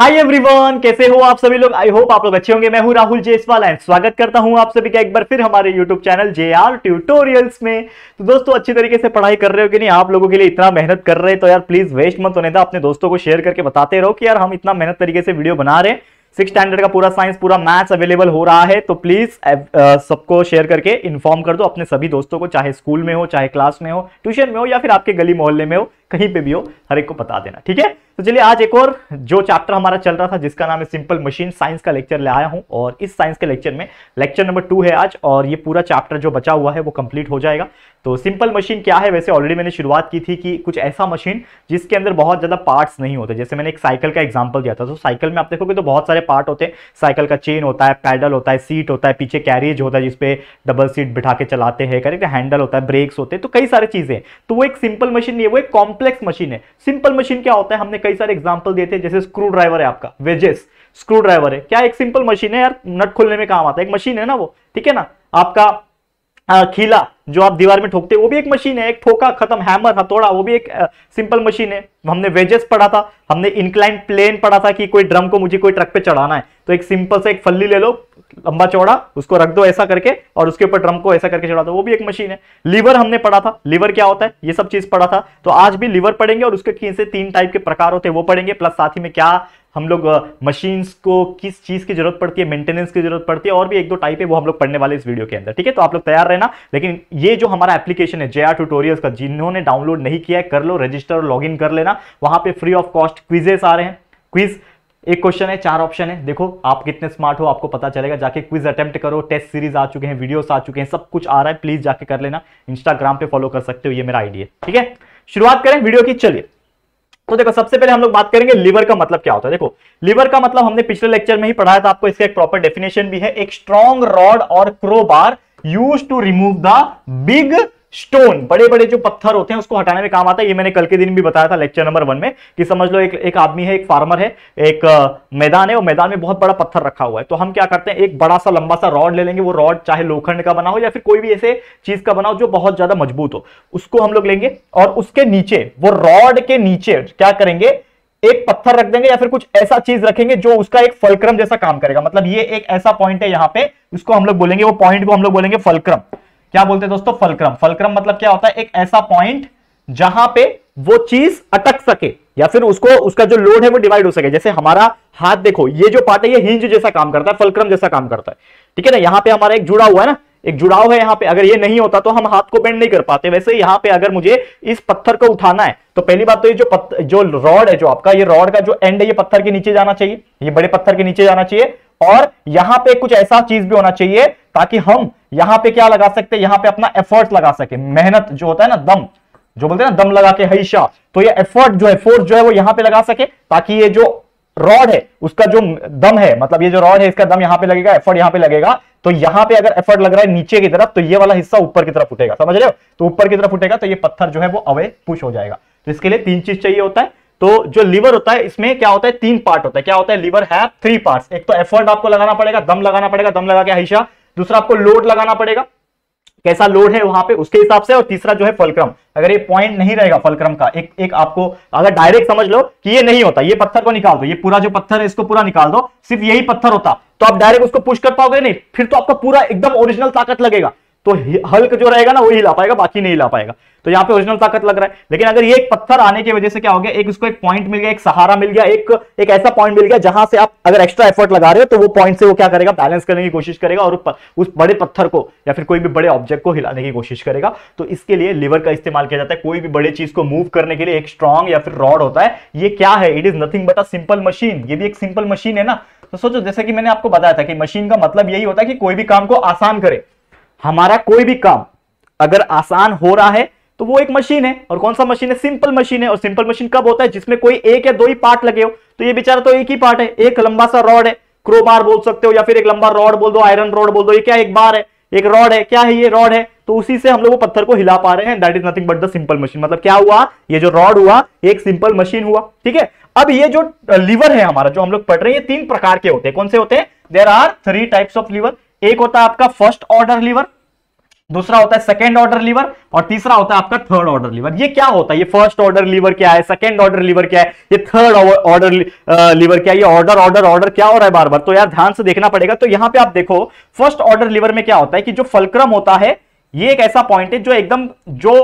hi everyone कैसे हो आप सभी लोग आई होप आप लोग अच्छे होंगे मैं हूं राहुल जेसवाल एंड स्वागत करता हूं आप सभी का एक बार फिर हमारे YouTube channel J R tutorials में तो दोस्तों अच्छी तरीके से पढ़ाई कर रहे हो कि नहीं आप लोगों के लिए इतना मेहनत कर रहे तो यार प्लीज वेस्ट मत होने था अपने दोस्तों को शेयर करके बताते रहो कि यार हम इतना मेहनत तरीके से वीडियो बना रहे सिक्स स्टैंडर्ड का पूरा साइंस पूरा मैथ्स अवेलेबल हो रहा है तो प्लीज सबको शेयर करके इन्फॉर्म कर दो अपने सभी दोस्तों को चाहे स्कूल में हो चाहे क्लास में हो ट्यूशन में हो या फिर आपके गली मोहल्ले में हो कहीं पे भी हो हर एक को बता देना ठीक है तो चलिए आज एक और जो चैप्टर हमारा चल रहा था जिसका नाम है सिंपल मशीन साइंस का लेक्चर ले आया हूं और इस साइंस के लेक्चर में लेक्चर नंबर टू है आज और ये पूरा चैप्टर जो बचा हुआ है वो कंप्लीट हो जाएगा तो सिंपल मशीन क्या है वैसे ऑलरेडी मैंने शुरुआत की थी कि कुछ ऐसा मशीन जिसके अंदर बहुत ज़्यादा पार्ट्स नहीं होते जैसे मैंने एक साइकिल का एग्जाम्पल दिया था तो साइकिल में आप देखोगे तो बहुत सारे पार्ट होते हैं साइकिल का चेन होता है पैडल होता है सीट होता है पीछे कैरिज होता है जिसपे डबल सीट बिठा के चलाते हैं करेक्ट हैंडल होता है ब्रेक्स होते हैं तो कई सारी चीज़ें तो वो एक सिंपल मशीन नहीं है वो एक कॉम्प्लेक्स मशीन है सिंपल मशीन क्या होता है हमने कई सारे एग्जाम्पल दिए थे जैसे स्क्रू ड्राइवर है आपका वेजेस स्क्रू ड्राइवर है क्या एक सिंपल मशीन है यार नट खोलने में काम आता है एक मशीन है ना वो ठीक है ना आपका आ, खीला जो आप दीवार में ठोकते हैं वो भी एक मशीन है एक ठोका खत्म हैमर हथौड़ा वो भी एक आ, सिंपल मशीन है हमने वेजेस पढ़ा था हमने इंक्लाइन प्लेन पढ़ा था कि कोई ड्रम को मुझे कोई ट्रक पे चढ़ाना है तो एक सिंपल सा एक फल्ली ले लो लंबा चौड़ा उसको रख दो ऐसा करके और उसके ऊपर ड्रम को ऐसा करके चढ़ा दो वो भी एक मशीन है लीवर हमने पढ़ा था लीवर क्या होता है ये सब चीज पढ़ा था तो आज भी लीवर पढ़ेंगे और उसके से तीन टाइप के प्रकार होते हैं वो पढ़ेंगे प्लस साथ ही में क्या हम लोग मशीन्स को किस चीज की जरूरत पड़ती है मेंटेनेंस की जरूरत पड़ती है और भी एक दो टाइप है वो हम लोग पढ़ने वाले इस वीडियो के अंदर ठीक है तो आप लोग तैयार रहना लेकिन ये जो हमारा एप्लीकेशन है जेआर ट्यूटोरियल्स का जिन्होंने डाउनलोड नहीं किया है कर लो रजिस्टर और लॉगिन कर लेना वहां पे फ्री ऑफ कॉस्ट क्विजेस आ रहे हैं क्विज एक क्वेश्चन है चार ऑप्शन है देखो आप कितने स्मार्ट हो आपको पता चलेगा जाके क्विज अटेम्प्ट करो टेस्ट सीरीज आ चुके हैं वीडियोस आ चुके हैं सब कुछ आ रहा है प्लीज जाके कर लेना इंस्टाग्राम पे फॉलो कर सकते हो ये मेरा आइडिया ठीक है शुरुआत करें वीडियो की चलिए तो देखो सबसे पहले हम लोग बात करेंगे लीवर का मतलब क्या होता है देखो लीवर का मतलब हमने पिछले लेक्चर में ही पढ़ाया था आपको इसका एक प्रॉपर डेफिनेशन भी है एक स्ट्रॉन्ग रॉड और crowbar use to remove the big stone बड़े बड़े जो पत्थर होते हैं उसको हटाने में काम आता है ये मैंने कल के दिन भी बताया था लेक्चर नंबर वन में कि समझ लो एक एक आदमी है एक फार्मर है एक मैदान है और मैदान में बहुत बड़ा पत्थर रखा हुआ है तो हम क्या करते हैं एक बड़ा सा लंबा सा रॉड ले लेंगे वो रॉड चाहे लोखंड का बना हो या फिर कोई भी ऐसे चीज का बना हो जो बहुत ज्यादा मजबूत हो उसको हम लोग लेंगे और उसके नीचे वो रॉड के नीचे क्या करेंगे एक पत्थर रख देंगे या फिर कुछ ऐसा चीज रखेंगे जो उसका एक फलक्रम जैसा काम करेगा मतलब ये एक ऐसा पॉइंट है यहाँ पे उसको हम लोग बोलेंगे वो पॉइंट को हम लोग बोलेंगे फलक्रम क्या बोलते हैं दोस्तों फलक्रम फलक्रम मतलब क्या होता है एक ऐसा पॉइंट जहां पे वो चीज अटक सके या फिर उसको उसका जो लोड है वो डिवाइड हो सके जैसे हमारा हाथ देखो ये जो पार्ट है ये हिंज जैसा काम करता है फलक्रम जैसा काम करता है ठीक है ना यहाँ पे हमारा एक जुड़ा हुआ है ना एक जुड़ाव है यहाँ पे अगर ये नहीं होता तो हम हाथ को बेंड नहीं कर पाते वैसे यहाँ पे अगर मुझे इस पत्थर को उठाना है तो पहली बात तो ये जो पत, जो रॉड है जो आपका ये रॉड का जो एंड है ये पत्थर के नीचे जाना चाहिए ये बड़े पत्थर के नीचे जाना चाहिए और यहां पे कुछ ऐसा चीज भी होना चाहिए ताकि हम यहां पे क्या लगा सकते हैं यहां पे अपना एफर्ट लगा सके मेहनत जो होता है ना दम जो बोलते हैं ना दम लगा के हईशा तो ये एफर्ट जो है फोर्स जो है वो यहां पे लगा सके ताकि ये जो रॉड है उसका जो दम है मतलब ये जो रॉड है इसका दम यहां पे लगेगा एफर्ट यहां पे लगेगा तो यहां पे अगर एफर्ट लग रहा है नीचे की तरफ तो ये वाला हिस्सा ऊपर की तरफ उठेगा समझ रहे हो तो ऊपर की तरफ उठेगा तो ये पत्थर जो है वो अवे पुश हो जाएगा तो इसके लिए तीन चीज चाहिए होता है तो जो लीवर होता है इसमें क्या होता है तीन पार्ट होता है क्या होता है लीवर है थ्री पार्ट्स एक तो एफर्ट आपको लगाना पड़ेगा दम लगाना पड़ेगा दम लगा के हईशा दूसरा आपको लोड लगाना पड़ेगा कैसा लोड है वहां पे उसके हिसाब से और तीसरा जो है फलक्रम अगर ये पॉइंट नहीं रहेगा फलक्रम का एक एक आपको अगर डायरेक्ट समझ लो कि ये नहीं होता ये पत्थर को निकाल दो ये पूरा जो पत्थर है इसको पूरा निकाल दो सिर्फ यही पत्थर होता तो आप डायरेक्ट उसको पुश कर पाओगे नहीं फिर तो आपका पूरा एकदम ओरिजिनल ताकत लगेगा तो हल्क जो रहेगा ना वो हिला पाएगा बाकी नहीं हिला पाएगा तो यहाँ पे ओरिजिनल ताकत लग रहा है लेकिन अगर ये एक पत्थर आने की वजह से क्या हो गया एक उसको एक पॉइंट मिल गया एक सहारा मिल गया एक एक ऐसा पॉइंट मिल गया जहां से आप अगर एक्स्ट्रा एफर्ट लगा रहे हो तो वो पॉइंट से वो क्या करेगा बैलेंस करने की कोशिश करेगा और उस बड़े पत्थर को या फिर कोई भी बड़े ऑब्जेक्ट को हिलाने की कोशिश करेगा तो इसके लिए लिवर का इस्तेमाल किया जाता है कोई भी बड़े चीज को मूव करने के लिए एक स्ट्रॉन्ग या फिर रॉड होता है ये क्या है it is nothing but a simple machine ये भी एक सिंपल मशीन है ना तो सोचो जैसे कि मैंने आपको बताया था कि मशीन का मतलब यही होता है कि कोई भी काम को आसान करे हमारा कोई भी काम अगर आसान हो रहा है तो वो एक मशीन है और कौन सा मशीन है सिंपल मशीन है और सिंपल मशीन कब होता है जिसमें कोई एक या दो ही पार्ट लगे हो तो ये बेचारा तो एक ही पार्ट है एक लंबा सा रॉड है क्रोबार बोल सकते हो या फिर एक लंबा रॉड बोल दो आयरन रॉड बोल दो ये क्या एक बार है एक रॉड है क्या है ये रॉड है तो उसी से हम लोग वो पत्थर को हिला पा रहे हैं that is nothing but the simple machine मतलब क्या हुआ ये जो रॉड हुआ एक सिंपल मशीन हुआ ठीक है अब ये जो लीवर uh, है हमारा जो हम लोग पढ़ रहे हैं ये तीन प्रकार के होते हैं कौन से होते हैं there are three types of lever एक होता है आपका फर्स्ट ऑर्डर लीवर दूसरा होता है सेकेंड ऑर्डर लीवर और तीसरा होता है आपका थर्ड ऑर्डर लीवर ये क्या होता है ये फर्स्ट ऑर्डर लीवर क्या है सेकेंड ऑर्डर लीवर क्या है ये थर्ड ऑर्डर लीवर क्या है ये ऑर्डर ऑर्डर ऑर्डर क्या हो रहा है बार बार तो यार ध्यान से देखना पड़ेगा तो यहां पे आप देखो फर्स्ट ऑर्डर लीवर में क्या होता है कि जो फलक्रम होता है ये एक ऐसा पॉइंट है जो एकदम जो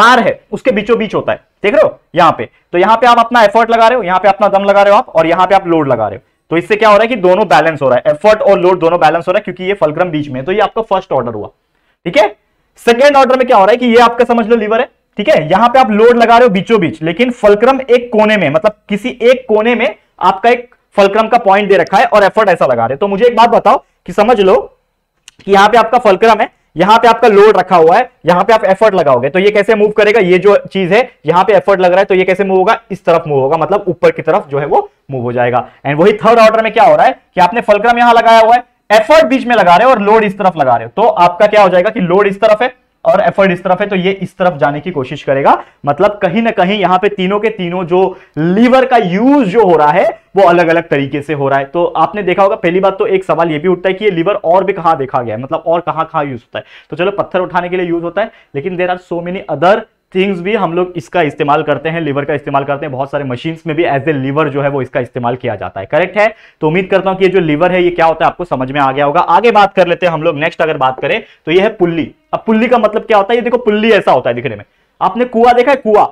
बार है उसके बीचों बीच होता है देख रहे हो यहां पे तो यहां पे आप अपना एफर्ट लगा रहे हो यहां पे अपना दम लगा रहे हो आप और यहां पे आप लोड लगा रहे हो तो इससे क्या हो रहा है कि दोनों बैलेंस हो रहा है एफर्ट और लोड दोनों बैलेंस हो रहा है क्योंकि ये फलक्रम बीच में तो ये आपका फर्स्ट ऑर्डर हुआ ठीक है सेकेंड ऑर्डर में क्या हो रहा है कि ये आपका समझ लो लीवर है ठीक है यहां पे आप लोड लगा रहे हो बीचों बीच लेकिन फलक्रम एक कोने में मतलब किसी एक कोने में आपका एक फलक्रम का पॉइंट दे रखा है और एफर्ट ऐसा लगा रहे तो मुझे एक बात बताओ कि समझ लो कि यहां पे आपका फलक्रम है यहां पे आपका लोड रखा हुआ है यहां पे आप एफर्ट लगाओगे तो ये कैसे मूव करेगा ये जो चीज है यहां पे एफर्ट लग रहा है तो ये कैसे मूव होगा इस तरफ मूव होगा मतलब ऊपर की तरफ जो है वो मूव हो जाएगा एंड वही थर्ड ऑर्डर में क्या हो रहा है कि आपने फलक्रम यहां लगाया हुआ है एफर्ट बीच में लगा रहे हो और लोड इस तरफ लगा रहे हो तो आपका क्या हो जाएगा कि लोड इस तरफ है और एफर्ट इस तरफ है तो ये इस तरफ जाने की कोशिश करेगा मतलब कहीं ना कहीं यहां पे तीनों के तीनों जो लीवर का यूज जो हो रहा है वो अलग अलग तरीके से हो रहा है तो आपने देखा होगा पहली बात तो एक सवाल ये भी उठता है कि ये लीवर और भी कहां देखा गया है मतलब और कहां कहां यूज होता है तो चलो पत्थर उठाने के लिए यूज होता है लेकिन there are so many other things भी हम लोग इसका इस्तेमाल करते हैं लीवर का इस्तेमाल करते हैं बहुत सारे मशीन्स में भी एज ए लीवर जो है वो इसका इस्तेमाल किया जाता है करेक्ट है तो उम्मीद करता हूं कि ये जो लीवर है ये क्या होता है आपको समझ में आ गया होगा आगे बात कर लेते हैं हम लोग नेक्स्ट अगर बात करें तो ये है पुल्ली अब पुल्ली का मतलब क्या होता है ये देखो पुल्ली ऐसा होता है दिखने में आपने कुआ देखा है कुआ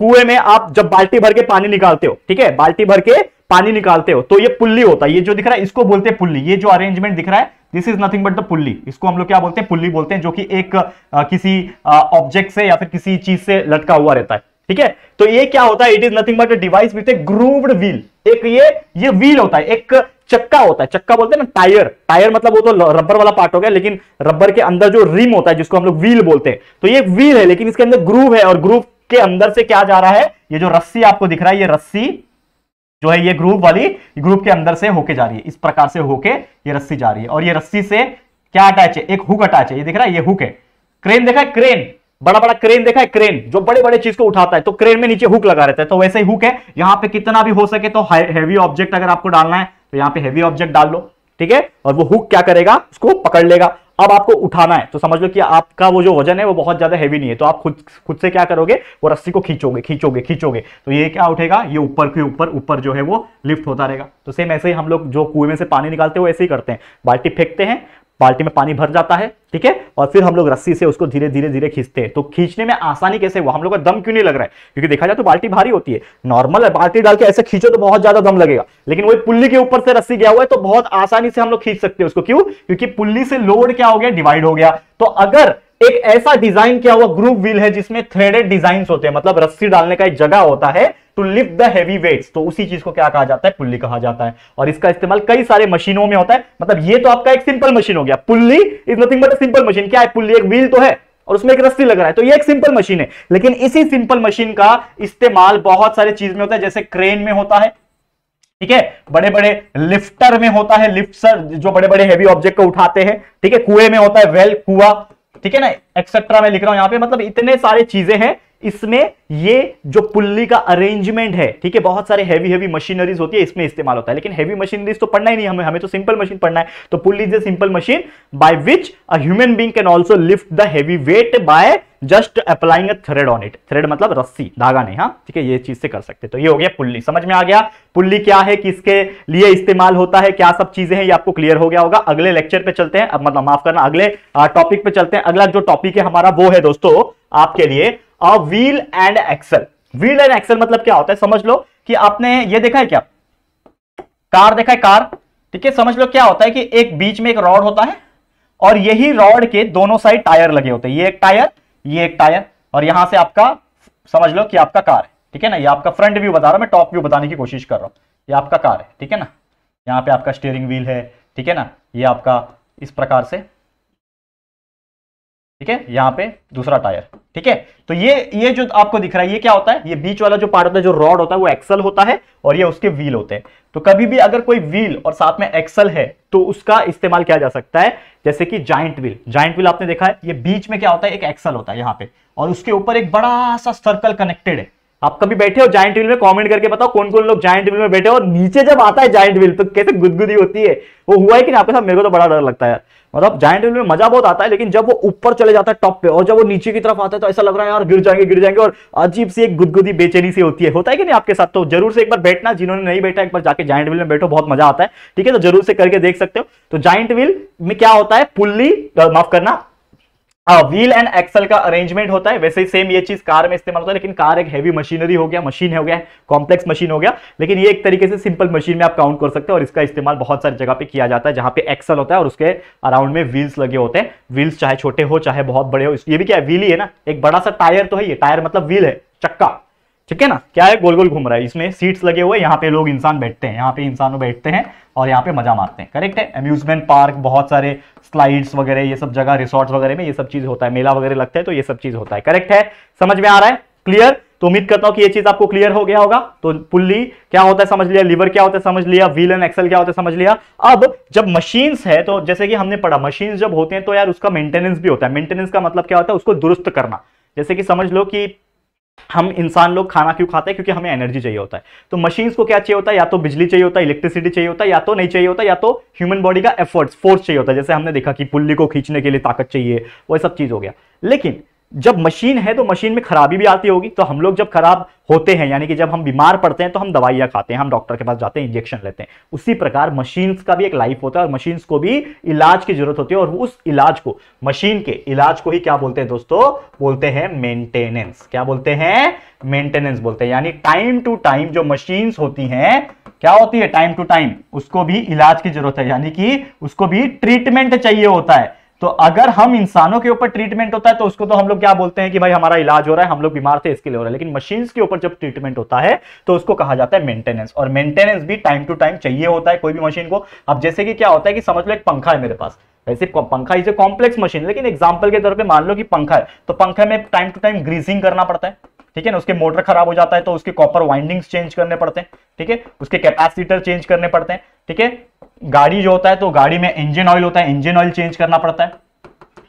कुएं में आप जब बाल्टी भर के पानी निकालते हो ठीक है बाल्टी भर के पानी निकालते हो तो ये पुल्ली होता है ये जो दिख रहा है इसको बोलते हैं पुल्ली ये जो अरेंजमेंट दिख रहा है this is nothing but the pulley इसको हम लोग क्या बोलते हैं पुल्ली बोलते हैं जो कि एक आ, किसी ऑब्जेक्ट से या फिर किसी चीज से लटका हुआ रहता है ठीक है तो ये क्या होता है it is nothing but a device with a grooved wheel एक ये ये व्हील होता है एक चक्का होता है चक्का बोलते हैं ना टायर टायर मतलब वो तो रबर वाला पार्ट हो गया लेकिन रबर के अंदर जो रिम होता है जिसको हम लोग व्हील बोलते हैं तो ये व्हील है लेकिन इसके अंदर ग्रूव है और ग्रूव इसके अंदर से क्या जा रहा है ये जो रस्सी आपको दिख रहा है ये रस्सी जो है ये ग्रुप वाली ग्रुप के अंदर से होके जा रही है इस प्रकार से होके ये रस्सी जा रही है और ये रस्सी से क्या अटैच है एक हुक अटैच है ये दिख रहा है ये हुक है क्रेन देखा है क्रेन बड़ा बड़ा क्रेन देखा है क्रेन जो बड़े बड़े चीज को उठाता है तो क्रेन में नीचे हुक लगा रहता है तो वैसे ही हुक है यहां पे कितना भी हो सके तो हैवी ऑब्जेक्ट अगर आपको डालना है तो यहां पे हैवी ऑब्जेक्ट डाल लो ठीक है और वो हुक क्या करेगा उसको पकड़ लेगा अब आपको उठाना है तो समझ लो कि आपका वो जो वजन है वो बहुत ज्यादा हैवी नहीं है तो आप खुद खुद से क्या करोगे वो रस्सी को खींचोगे खींचोगे खींचोगे तो ये क्या उठेगा ये ऊपर के ऊपर ऊपर जो है वो लिफ्ट होता रहेगा तो सेम ऐसे ही हम लोग जो कुएं में से पानी निकालते हैं वो ऐसे ही करते हैं बाल्टी फेंकते हैं बाल्टी में पानी भर जाता है ठीक है और फिर हम लोग रस्सी से उसको धीरे धीरे धीरे खींचते हैं तो खींचने में आसानी कैसे हुआ हम लोग का दम क्यों नहीं लग रहा है क्योंकि देखा जाए तो बाल्टी भारी होती है नॉर्मल है बाल्टी डाल के ऐसे खींचो तो बहुत ज्यादा दम लगेगा लेकिन वही पुल्ली के ऊपर से रस्सी गया हुआ है तो बहुत आसानी से हम लोग खींच सकते हैं उसको क्यों क्योंकि पुल्ली से लोड क्या हो गया डिवाइड हो गया तो अगर एक ऐसा डिजाइन किया हुआ ग्रुप व्हील है जिसमें थ्रेडेड डिजाइन होते हैं मतलब रस्सी डालने का एक जगह होता है to lift the heavy weights तो उसी चीज को क्या कहा जाता है पुल्ली कहा जाता है और इसका इस्तेमाल कई सारे मशीनों में होता है मतलब ये तो आपका एक सिंपल मशीन हो गया pulley is nothing but simple machine क्या है पुल्ली एक व्हील तो है और उसमें एक रस्सी लग रहा है तो ये एक सिंपल मशीन है लेकिन इसी सिंपल मशीन का इस्तेमाल बहुत सारे चीज में होता है जैसे क्रेन में होता है ठीक है बड़े बड़े लिफ्टर में होता है लिफ्टर जो बड़े बड़े हैवी ऑब्जेक्ट को उठाते हैं ठीक है कुएं में होता है वेल कुआ ठीक है ना एक्सेट्रा मैं लिख रहा हूं यहां पे मतलब इतने सारे चीजें हैं इसमें ये जो पुल्ली का अरेंजमेंट है ठीक है बहुत सारे हैवी हैवी मशीनरीज होती है इसमें इस्तेमाल होता है लेकिन हैवी मशीनरीज तो पढ़ना ही नहीं हमें हमें तो सिंपल मशीन पढ़ना है तो pulley is a simple machine by which a human being can also lift the heavy weight by just applying a thread on it thread मतलब रस्सी धागा नहीं हाँ ठीक है ये चीज से कर सकते तो ये हो गया पुल्ली समझ में आ गया पुल्ली क्या है किसके लिए इस्तेमाल होता है क्या सब चीजें हैं ये आपको क्लियर हो गया होगा अगले लेक्चर पे चलते हैं अब मतलब माफ करना अगले टॉपिक पे चलते हैं अगला जो टॉपिक है हमारा वो है दोस्तों आपके लिए a wheel and axle wheel and axle मतलब क्या होता है समझ लो कि आपने ये देखा है क्या कार देखा है कार ठीक है समझ लो क्या होता है कि एक बीच में एक रॉड होता है और यही रॉड के दोनों साइड टायर लगे होते हैं ये एक टायर ये एक टायर और यहां से आपका समझ लो कि आपका कार है ठीक है ना ये आपका फ्रंट व्यू बता रहा हूं मैं टॉप व्यू बताने की कोशिश कर रहा हूं ये आपका कार है ठीक है ना यहाँ पे आपका स्टेयरिंग व्हील है ठीक है ना ये आपका इस प्रकार से ठीक है यहां पे दूसरा टायर ठीक है तो ये ये जो आपको दिख रहा है ये क्या होता है ये बीच वाला जो पार्ट होता है जो रॉड होता है वो एक्सल होता है और ये उसके व्हील होते हैं तो कभी भी अगर कोई व्हील और साथ में एक्सल है तो उसका इस्तेमाल किया जा सकता है जैसे कि जाइंट व्हील जाइंट व्हील आपने देखा है ये बीच में क्या होता है एक एक्सल होता है यहाँ पे और उसके ऊपर एक बड़ा सा सर्कल कनेक्टेड है आप कभी बैठे हो जाइंट व्हील में कमेंट करके बताओ कौन कौन लोग जाइंट व्हील में बैठे हो और नीचे जब आता है जाइंट व्हील तो कैसे गुदगुदी होती है वो हुआ है कि आपके साथ मेरे को तो बड़ा डर लगता है मतलब जाइंट व्हील में मजा बहुत आता है लेकिन जब वो ऊपर चले जाता है टॉप पे और जब वो नीचे की तरफ आता है तो ऐसा लग रहा है यार गिर जाएंगे गिर जाएंगे और अजीब सी एक गुदगुदी बेचैनी से होती है होता है कि नहीं आपके साथ तो जरूर से एक बार बैठना जिन्होंने नहीं बैठा एक बार जाके जाइंट व्हील में बैठो बहुत मजा आता है ठीक है तो जरूर से करके देख सकते हो तो जाइंट व्हील में क्या होता है पुल्ली माफ करना हाँ व्हील एंड एक्सल का अरेंजमेंट होता है वैसे ही सेम ये चीज कार में इस्तेमाल होता है लेकिन कार एक हैवी मशीनरी हो गया मशीन हो गया कॉम्प्लेक्स मशीन हो गया लेकिन ये एक तरीके से सिंपल मशीन में आप काउंट कर सकते हैं और इसका इस्तेमाल बहुत सारी जगह पे किया जाता है जहां पे एक्सल होता है और उसके अराउंड में व्हील्स लगे होते हैं व्हील्स चाहे छोटे हो चाहे बहुत बड़े हो ये भी क्या है व्हील ही है ना एक बड़ा सा टायर तो है ये टायर मतलब व्हील है चक्का ठीक है ना क्या है गोल गोल घूम रहा है इसमें सीट्स लगे हुए यहाँ पे लोग इंसान बैठते हैं यहाँ पे इंसान बैठते हैं और यहाँ पे मजा मारते हैं करेक्ट है अम्यूजमेंट पार्क बहुत सारे स्लाइड्स वगैरह ये सब जगह रिसोर्ट्स वगैरह में ये सब चीज होता है मेला वगैरह लगता है तो ये सब चीज होता है करेक्ट है समझ में आ रहा है क्लियर तो उम्मीद करता हूं कि ये चीज आपको क्लियर हो गया होगा तो पुल्ली क्या होता है समझ लिया लीवर क्या होता है समझ लिया व्हील एंड एक्सल क्या होता है समझ लिया अब जब मशीन्स है तो जैसे कि हमने पढ़ा मशीन्स जब होते हैं तो यार उसका मेंटेनेंस भी होता है मेंटेनेंस का मतलब क्या होता है उसको दुरुस्त करना जैसे कि समझ लो कि हम इंसान लोग खाना क्यों खाते हैं क्योंकि हमें एनर्जी चाहिए होता है तो मशीन्स को क्या चाहिए होता है या तो बिजली चाहिए होता है इलेक्ट्रिसिटी चाहिए होता है या तो नहीं चाहिए होता या तो ह्यूमन बॉडी का एफर्ट्स फोर्स चाहिए होता है जैसे हमने देखा कि पुल्ली को खींचने के लिए ताकत चाहिए वह सब चीज़ हो गया लेकिन जब मशीन है तो मशीन में खराबी भी आती होगी तो हम लोग जब खराब होते हैं यानी कि जब हम बीमार पड़ते हैं तो हम दवाइयां खाते हैं हम डॉक्टर के पास जाते हैं इंजेक्शन लेते हैं उसी प्रकार मशीन्स का भी एक लाइफ होता है और मशीन्स को भी इलाज की जरूरत होती है और उस इलाज को मशीन के इलाज को ही क्या बोलते हैं दोस्तों बोलते हैं मेंटेनेंस क्या बोलते हैं मेंटेनेंस बोलते हैं यानी टाइम टू टाइम जो मशीन्स होती हैं क्या होती है टाइम टू टाइम उसको भी इलाज की जरूरत है यानी कि उसको भी ट्रीटमेंट चाहिए होता है तो अगर हम इंसानों के ऊपर ट्रीटमेंट होता है तो उसको तो हम लोग क्या बोलते हैं कि भाई हमारा इलाज हो रहा है हम लोग बीमार थे इसके लिए हो रहा है लेकिन मशीन के ऊपर जब ट्रीटमेंट होता है तो उसको कहा जाता है मेंटेनेंस और मेंटेनेंस भी टाइम टू टाइम चाहिए होता है कोई भी मशीन को अब जैसे कि क्या होता है कि समझ लो एक पंखा है मेरे पास वैसे पंखा इसे कॉम्प्लेक्स मशीन लेकिन एग्जाम्पल के तौर पर मान लो कि पंखा है तो पंखा में टाइम टू टाइम ग्रीसिंग करना पड़ता है ठीक है ना उसके मोटर खराब हो जाता है तो उसके कॉपर वाइंडिंग्स चेंज करने पड़ते हैं ठीक है उसके कैपेसिटर चेंज करने पड़ते हैं ठीक है गाड़ी जो होता है तो गाड़ी में इंजन ऑयल होता है इंजन ऑयल चेंज करना पड़ता है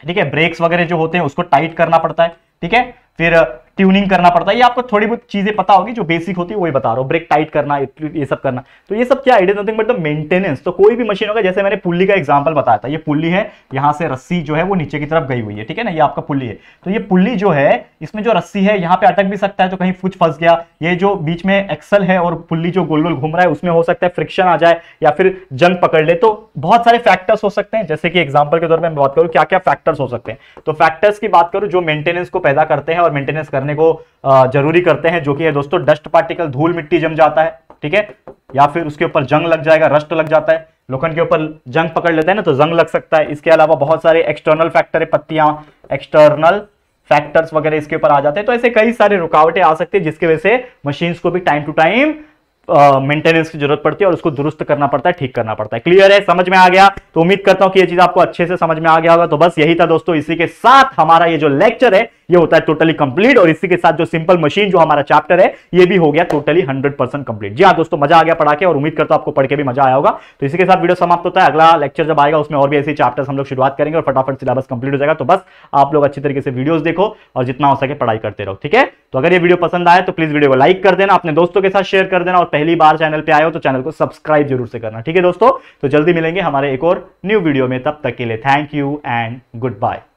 ठीक है ब्रेक्स वगैरह जो होते हैं उसको टाइट करना पड़ता है ठीक है फिर ट्यूनिंग करना पड़ता है ये आपको थोड़ी बहुत चीजें पता होगी जो बेसिक होती है वही बता रहा हूँ ब्रेक टाइट करना ये सब करना तो ये सब क्या it is nothing but the maintenance तो कोई भी मशीन होगा जैसे मैंने पुल्ली का एग्जाम्पल बताया था ये पुल्ली है यहाँ से रस्सी जो है वो नीचे की तरफ गई हुई है ठीक है ना ये आपका पुल्ली है तो ये पुल्ली जो है इसमें जो रस्सी है यहाँ पे अटक भी सकता है तो कहीं कुछ फंस गया ये जो बीच में एक्सल है और पुल्ली जो गोल गोल घूम रहा है उसमें हो सकता है फ्रिक्शन आ जाए या फिर जंग पकड़ ले तो बहुत सारे फैक्टर्स हो सकते हैं जैसे कि एग्जाम्पल के तौर पर मैं बात करूँ क्या क्या फैक्टर्स हो सकते हैं तो फैक्टर्स की बात करूँ जो मेंटेनेंस को पैदा करते हैं और मेंटेनेंस करने को जरूरी करते हैं जो कि है दोस्तों डस्ट पार्टिकल धूल मिट्टी जम जाता है ठीक है या फिर उसके ऊपर जंग लग जाएगा रस्ट लग जाता है लोखंड के ऊपर जंग पकड़ लेते हैं ना तो जंग लग सकता है इसके अलावा बहुत सारे एक्सटर्नल फैक्टर है पत्तियां एक्सटर्नल फैक्टर्स वगैरह इसके ऊपर आ जाते हैं तो ऐसे कई सारे रुकावटें आ सकती है जिसकी वजह से मशीन्स को भी टाइम टू टाइम मेंटेनेंस की जरूरत पड़ती है और उसको दुरुस्त करना पड़ता है ठीक करना पड़ता है क्लियर है समझ में आ गया तो उम्मीद करता हूं कि ये चीज आपको अच्छे से समझ में आ गया होगा तो बस यही था दोस्तों इसी के साथ हमारा ये जो लेक्चर है ये होता है टोटली कंप्लीट और इसी के साथ जो सिंपल मशीन जो हमारा चैप्टर है ये भी हो गया टोटली हंड्रेड परसेंट कंप्लीट जी हाँ दोस्तों मजा आ गया पढ़ा के और उम्मीद करता हूं आपको पढ़ के भी मजा आया होगा तो इसी के साथ वीडियो समाप्त होता है अगला लेक्चर जब आएगा उसमें और भी ऐसे चैप्टर्स हम लोग शुरुआत करेंगे और फटाफट सिलेबस कंप्लीट हो जाएगा तो बस आप लोग अच्छी तरीके से वीडियोज देखो और जितना हो सके पढ़ाई करते रहो ठीक है तो अगर ये वीडियो पसंद आए तो प्लीज वीडियो को लाइक कर देना अपने दोस्तों के साथ शेयर कर देना और पहली बार चैनल पर आए हो तो चैनल को सब्सक्राइब जरूर से करना ठीक है दोस्तों तो जल्दी मिलेंगे हमारे एक और न्यू वीडियो में तब तक के लिए thank you and good bye